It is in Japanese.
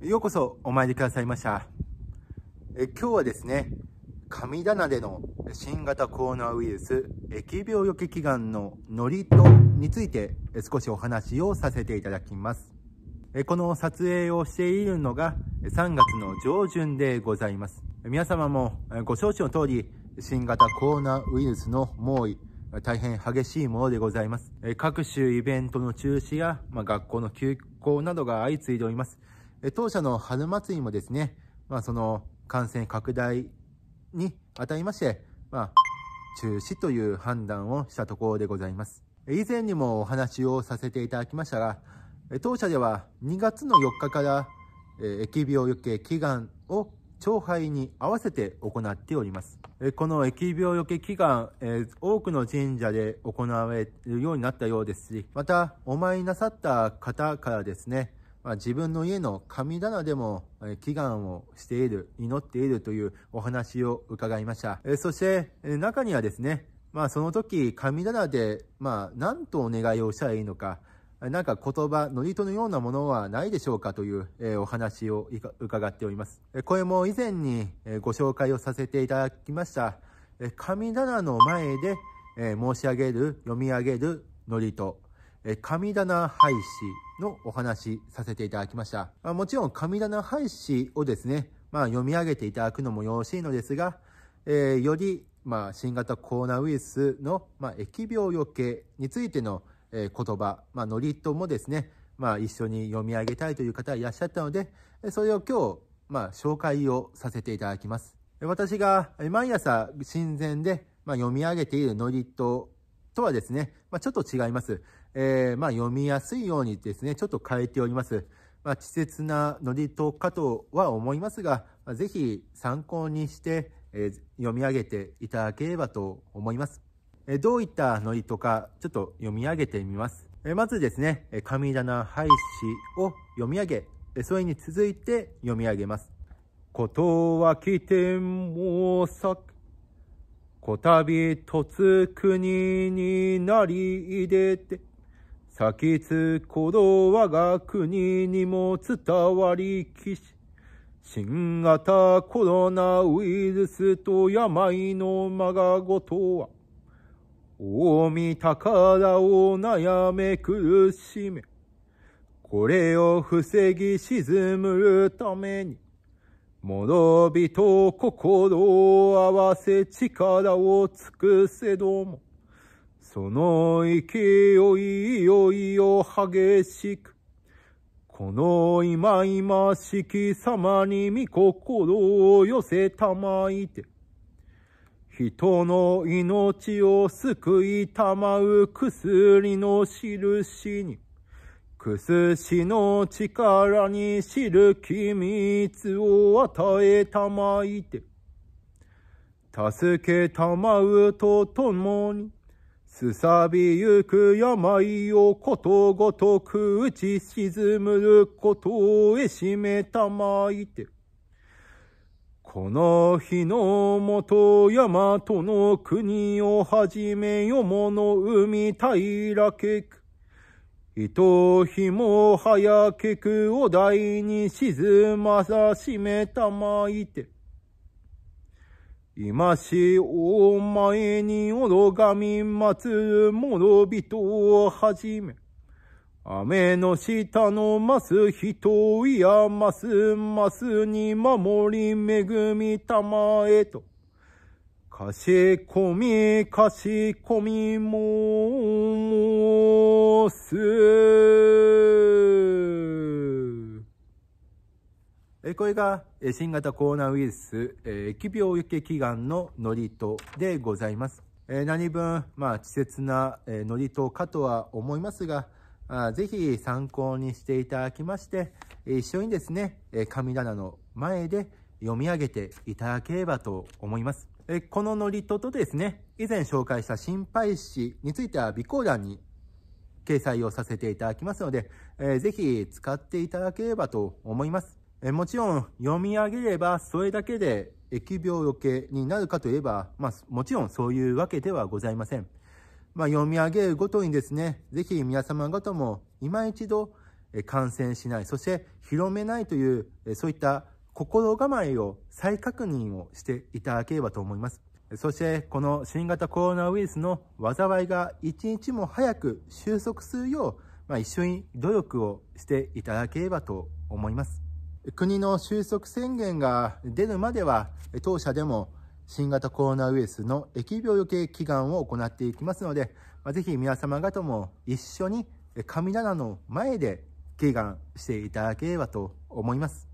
ようこそお参りくださいました。え今日はですね、神棚での新型コロナウイルス疫病予期祈願の祝詞について少しお話をさせていただきます。えこの撮影をしているのが3月の上旬でございます。皆様もご承知の通り、新型コロナウイルスの猛威、大変激しいものでございます。各種イベントの中止や、まあ、学校の休校などが相次いでおります。当社の春祭りもですね、まあ、その感染拡大にあたりまして、まあ、中止という判断をしたところでございます。以前にもお話をさせていただきましたが、当社では2月の4日から、疫病余計祈願を長廃に合わせて行っております。この疫病よけ祈願、多くの神社で行われるようになったようですし、また、お参りなさった方からですね、まあ、自分の家の神棚でも祈願をしている、祈っているというお話を伺いました。そして、中にはですね、まあその時、神棚で、まあ何とお願いをしたらいいのか、なんか言葉、祝詞のようなものはないでしょうかという、えお話を伺っております。これも以前に、えご紹介をさせていただきました、え神棚の前で、え申し上げる、読み上げる祝詞。神棚廃止のお話しさせていただきました。もちろん神棚廃止をですね、まあ、読み上げていただくのもよろしいのですが、えー、より、まあ、新型コロナウイルスの、まあ、疫病余計についての、えー、言葉、まあ、ノリともですね、まあ、一緒に読み上げたいという方いらっしゃったので、それを今日、まあ、紹介をさせていただきます。私が毎朝、親善で、まあ、読み上げているノリととはですね、まあ、ちょっと違います。えー、まあ、読みやすいようにですね、ちょっと変えております。まあ、稚拙なノリとかとは思いますが、まあ、ぜひ参考にして、えー、読み上げていただければと思います。えー、どういったノリとか、ちょっと読み上げてみます。えー、まずですね、神棚廃止を読み上げ、それに続いて読み上げます。ことは来てもさこたびとつ国になりれて、先つ鼓動我が国にも伝わりきし、新型コロナウイルスと病のまがごとは、大見宝を悩め苦しめ、これを防ぎ沈むために、諸人心を合わせ力を尽くせども、その勢いよいよ激しく、この今今しき様に御心を寄せたまいて、人の命を救いたまう薬の印に、薬師の力に知る機密を与えたまいて、助けたまうとともに、すさびゆく病をことごとく打ち沈むることへしめたまいて。この日のもと山との国をはじめよもの海平けく。糸ひも早けくおいに沈まさしめたまいて。今しお前におがみ待つ諸人をはじめ、雨の下のます人いやますますに守り恵みたまえと。かしこみかしこみもす。これが新型コロナウイルス、疫病受け祈願の祝詞でございます。何分、まあ、稚拙な祝詞かとは思いますが、ぜひ参考にしていただきまして、一緒にですね、神棚の前で読み上げていただければと思います。この祝詞とですね、以前紹介した心配詞については備考欄に掲載をさせていただきますので、ぜひ使っていただければと思います。えもちろん読み上げればそれだけで疫病よけになるかといえば、まあ、もちろんそういうわけではございません。まあ、読み上げるごとにですね、ぜひ皆様方も今一度感染しない、そして広めないという、そういった心構えを再確認をしていただければと思います。そしてこの新型コロナウイルスの災いが一日も早く収束するよう、まあ、一緒に努力をしていただければと思います。国の収束宣言が出るまでは、当社でも新型コロナウイルスの疫病予計祈願を行っていきますので、ぜひ皆様方も一緒に神棚の前で祈願していただければと思います。